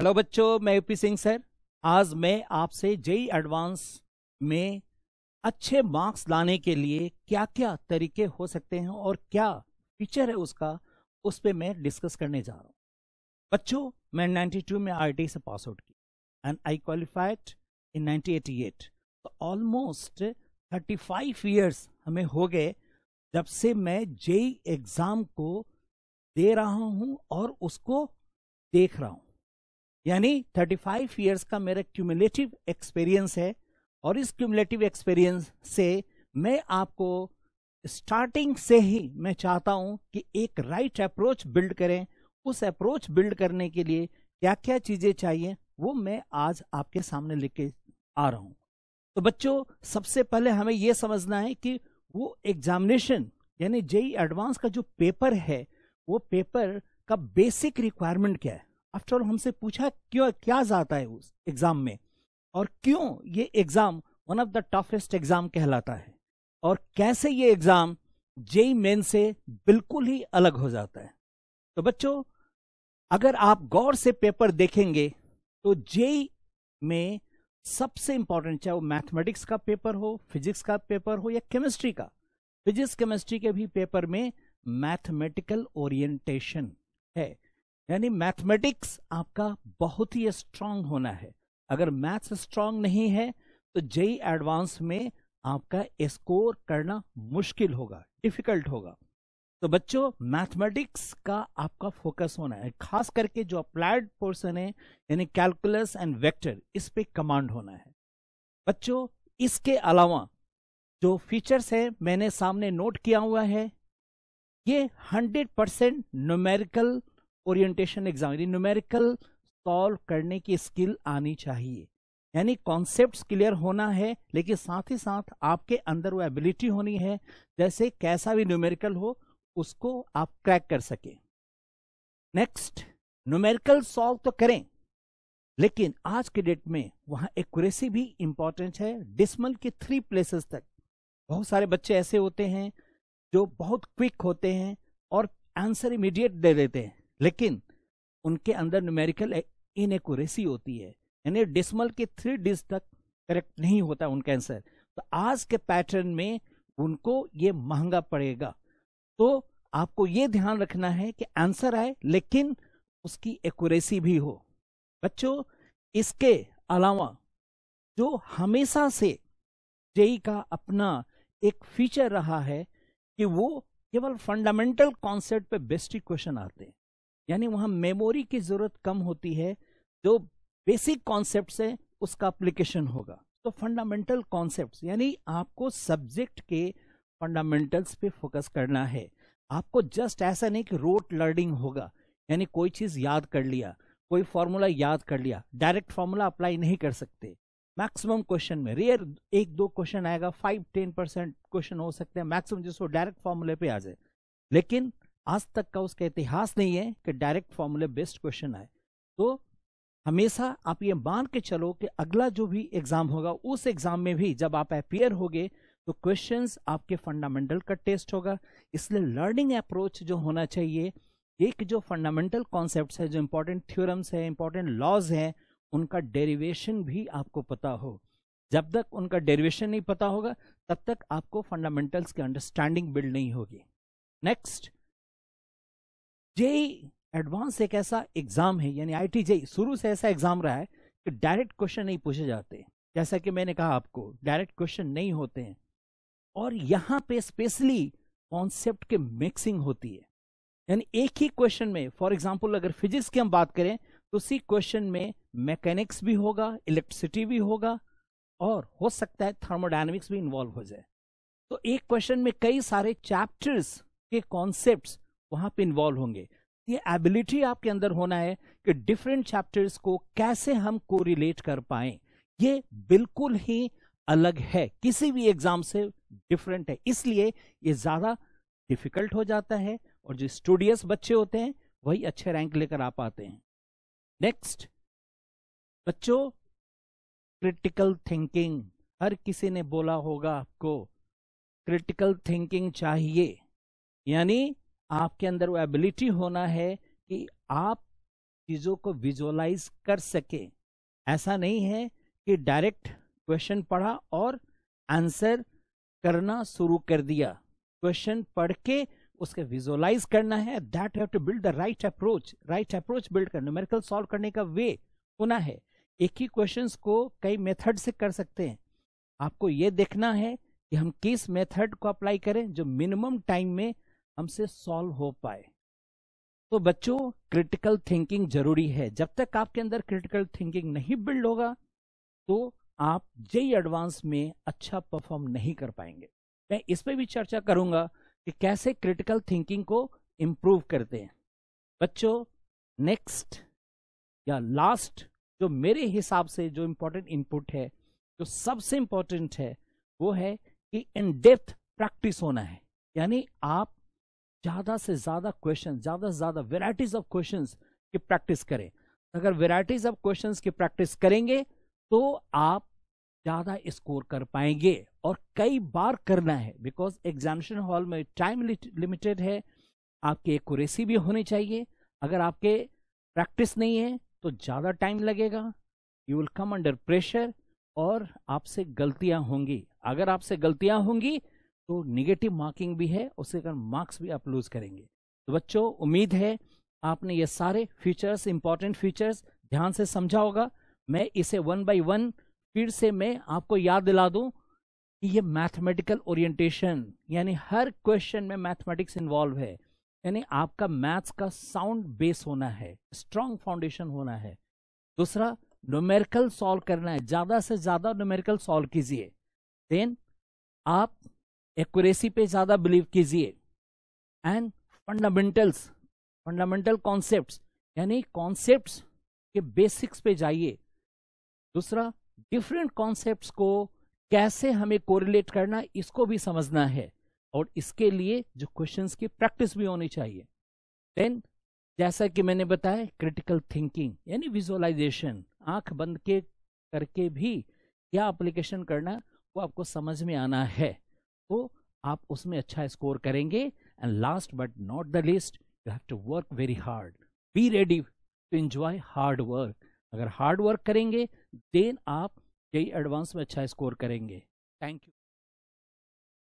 hello बच्चों मैं UP Singh sir आज मैं आपसे जेई एडवांस में अच्छे मार्क्स लाने के लिए क्या क्या तरीके हो सकते हैं और क्या फीचर है उसका उस पर मैं डिस्कस करने जा रहा हूँ बच्चों मैं 92 में आई से पास आउट की एंड आई क्वालिफाइड इन 1988 तो ऑलमोस्ट 35 इयर्स हमें हो गए जब से मैं जेई एग्ज़ाम को दे रहा हूँ और उसको देख रहा हूँ यानी 35 ईयर्स का मेरा क्यूमुलेटिव एक्सपीरियंस है और इस क्यूमुलेटिव एक्सपीरियंस से मैं आपको स्टार्टिंग से ही मैं चाहता हूं कि एक राइट right अप्रोच बिल्ड करें उस अप्रोच बिल्ड करने के लिए क्या क्या चीजें चाहिए वो मैं आज आपके सामने लेके आ रहा हूं तो बच्चों सबसे पहले हमें यह समझना है कि वो एग्जामिनेशन यानी जेई एडवांस e का जो पेपर है वो पेपर का बेसिक रिक्वायरमेंट क्या है आफ्टर हमसे पूछा क्यों क्या जाता है उस एग्जाम में और क्यों ये exam one of the toughest exam कहलाता है और कैसे ये एग्जाम जेई मेन से बिल्कुल ही अलग हो जाता है तो बच्चों अगर आप गौर से पेपर देखेंगे तो जेई e e में सबसे इंपॉर्टेंट चाहे वो मैथमेटिक्स का पेपर हो फिजिक्स का पेपर हो या केमिस्ट्री का फिजिक्स केमिस्ट्री के भी पेपर में मैथमेटिकल ओरिएंटेशन है यानी मैथमेटिक्स आपका बहुत ही स्ट्रांग होना है अगर मैथ्स स्ट्रांग नहीं है तो जेई एडवांस में आपका स्कोर करना मुश्किल होगा डिफिकल्ट होगा तो बच्चों मैथमेटिक्स का आपका फोकस होना है खास करके जो अप्लाइड पोर्सन है यानी कैलकुलस एंड वेक्टर इस पे कमांड होना है बच्चों इसके अलावा जो फीचर्स है मैंने सामने नोट किया हुआ है ये 100% परसेंट न्यूमेरिकल ओरिएंटेशन एग्जाम यानी न्यूमेरिकल सॉल्व करने की स्किल आनी चाहिए यानी कॉन्सेप्ट क्लियर होना है लेकिन साथ ही साथ आपके अंदर वो एबिलिटी होनी है जैसे कैसा भी न्यूमेरिकल हो उसको आप क्रैक कर सके नेक्स्ट न्यूमेरिकल सॉल्व तो करें लेकिन आज के डेट में वहाँ एक्यूरेसी भी इम्पॉर्टेंट है डिसमल के थ्री प्लेसेस तक बहुत सारे बच्चे ऐसे होते हैं जो बहुत क्विक होते हैं और आंसर इमीडिएट दे देते हैं लेकिन उनके अंदर न्यूमेरिकल इनएक्यूरेसी होती है यानी डिसमल के थ्री डिज तक करेक्ट नहीं होता उनका आंसर तो आज के पैटर्न में उनको ये महंगा पड़ेगा तो आपको ये ध्यान रखना है कि आंसर आए लेकिन उसकी एक्यूरेसी भी हो बच्चों इसके अलावा जो हमेशा से जेई e का अपना एक फीचर रहा है कि वो केवल फंडामेंटल कॉन्सेप्ट पे बेस्टिक क्वेश्चन आते हैं यानी वहां मेमोरी की जरूरत कम होती है जो बेसिक कॉन्सेप्ट है उसका अप्लीकेशन होगा तो फंडामेंटल कॉन्सेप्ट यानी आपको सब्जेक्ट के फंडामेंटल्स पे फोकस करना है आपको जस्ट ऐसा नहीं कि रोट लर्निंग होगा यानी कोई चीज़ याद कर लिया कोई फॉर्मूला याद कर लिया डायरेक्ट फॉर्मूला अप्लाई नहीं कर सकते मैक्सिमम क्वेश्चन में रेयर एक दो क्वेश्चन आएगा फाइव टेन परसेंट क्वेश्चन हो सकते हैं मैक्सिमम जिसको डायरेक्ट फॉर्मूले पे आ जाए लेकिन आज तक का उसका इतिहास नहीं है कि डायरेक्ट फॉर्मूले बेस्ड क्वेश्चन आए तो हमेशा आप ये मान के चलो कि अगला जो भी एग्जाम होगा उस एग्जाम में भी जब आप अपियर होगे तो क्वेश्चंस आपके फंडामेंटल का टेस्ट होगा इसलिए लर्निंग अप्रोच जो होना चाहिए एक जो फंडामेंटल कॉन्सेप्ट है जो इम्पोर्टेंट थ्योरम्स है इम्पोर्टेंट लॉज हैं उनका डेरिवेशन भी आपको पता हो जब तक उनका डेरिवेशन नहीं पता होगा तब तक आपको फंडामेंटल्स की अंडरस्टैंडिंग बिल्ड नहीं होगी नेक्स्ट जेई एडवांस एक ऐसा एग्जाम है यानी आई टी शुरू से ऐसा एग्जाम रहा है कि डायरेक्ट क्वेश्चन नहीं पूछे जाते जैसा कि मैंने कहा आपको डायरेक्ट क्वेश्चन नहीं होते हैं और यहाँ पे स्पेशली कॉन्सेप्ट के मिक्सिंग होती है यानी एक ही क्वेश्चन में फॉर एग्जाम्पल अगर फिजिक्स की हम बात करें तो उसी क्वेश्चन में मैकेनिक्स भी होगा इलेक्ट्रिसिटी भी होगा और हो सकता है थर्मोडाइनमिक्स भी इन्वॉल्व हो जाए तो एक क्वेश्चन में कई सारे चैप्टर्स के कॉन्सेप्ट्स वहां पे इन्वॉल्व होंगे तो ये एबिलिटी आपके अंदर होना है कि डिफरेंट चैप्टर्स को कैसे हम कोरिलेट कर पाए ये बिल्कुल ही अलग है किसी भी एग्जाम से डिफरेंट है इसलिए ये ज्यादा डिफिकल्ट हो जाता है और जो स्टूडियस बच्चे होते हैं वही अच्छे रैंक लेकर आ पाते हैं नेक्स्ट बच्चों क्रिटिकल थिंकिंग हर किसी ने बोला होगा आपको क्रिटिकल थिंकिंग चाहिए यानी आपके अंदर वो एबिलिटी होना है कि आप चीज़ों को विजुअलाइज कर सके ऐसा नहीं है कि डायरेक्ट क्वेश्चन पढ़ा और आंसर करना शुरू कर दिया क्वेश्चन पढ़ के उसके विजुअलाइज करना है that have to build the right approach right approach build करना न्यूमेरिकल सॉल्व करने का वे होना है एक ही क्वेश्चन को कई मेथड से कर सकते हैं आपको ये देखना है कि हम किस मेथड को अप्लाई करें जो मिनिमम टाइम में हमसे सॉल्व हो पाए तो बच्चों क्रिटिकल थिंकिंग जरूरी है जब तक आपके अंदर क्रिटिकल थिंकिंग नहीं बिल्ड होगा तो आप जय एडवांस e में अच्छा परफॉर्म नहीं कर पाएंगे मैं इस पर भी चर्चा करूंगा कि कैसे क्रिटिकल थिंकिंग को इम्प्रूव करते हैं बच्चों नेक्स्ट या लास्ट जो मेरे हिसाब से जो इंपॉर्टेंट इनपुट है जो सबसे इंपॉर्टेंट है वो है कि इन डेप्थ प्रैक्टिस होना है यानी आप ज़्यादा से ज़्यादा क्वेश्चन ज़्यादा से ज़्यादा वेराइटीज़ ऑफ क्वेश्चन की प्रैक्टिस करें अगर वेराइटीज़ ऑफ क्वेश्चन की प्रैक्टिस करेंगे तो आप ज़्यादा स्कोर कर पाएंगे और कई बार करना है बिकॉज एग्जामिनेशन हॉल में टाइम लिमिटेड है आपकी एक्यूरेसी भी होनी चाहिए अगर आपके प्रैक्टिस नहीं है तो ज़्यादा टाइम लगेगा you will come under pressure और आपसे गलतियां होंगी अगर आपसे गलतियां होंगी तो निगेटिव मार्किंग भी है उसके कारण मार्क्स भी आप लूज करेंगे तो बच्चों उम्मीद है आपने ये सारे फीचर्स इंपॉर्टेंट फीचर्स ध्यान से समझा होगा मैं इसे वन बाय वन फिर से मैं आपको याद दिला दूं कि ये मैथमेटिकल ओरिएंटेशन यानी हर क्वेश्चन में मैथमेटिक्स इन्वॉल्व है यानी आपका मैथ्स का साउंड बेस होना है स्ट्रांग फाउंडेशन होना है दूसरा न्यूमेरिकल सॉल्व करना है ज़्यादा से ज़्यादा न्यूमेरिकल सॉल्व कीजिए देन आप एक्यूरेसी पे ज़्यादा बिलीव कीजिए एंड फंडामेंटल्स फंडामेंटल कॉन्सेप्ट्स यानी कॉन्सेप्ट्स के बेसिक्स पे जाइए दूसरा डिफरेंट कॉन्सेप्ट्स को कैसे हमें कोरिलेट करना इसको भी समझना है और इसके लिए जो क्वेश्चंस की प्रैक्टिस भी होनी चाहिए देन जैसा कि मैंने बताया क्रिटिकल थिंकिंग यानी विजुअलाइजेशन आंख बंद के करके भी क्या अप्लीकेशन करना वो आपको समझ में आना है तो आप उसमें अच्छा स्कोर करेंगे and last but not the least you have to work very hard be ready to enjoy hard work अगर हार्ड वर्क करेंगे देन आप यही एडवांस में अच्छा स्कोर करेंगे थैंक यू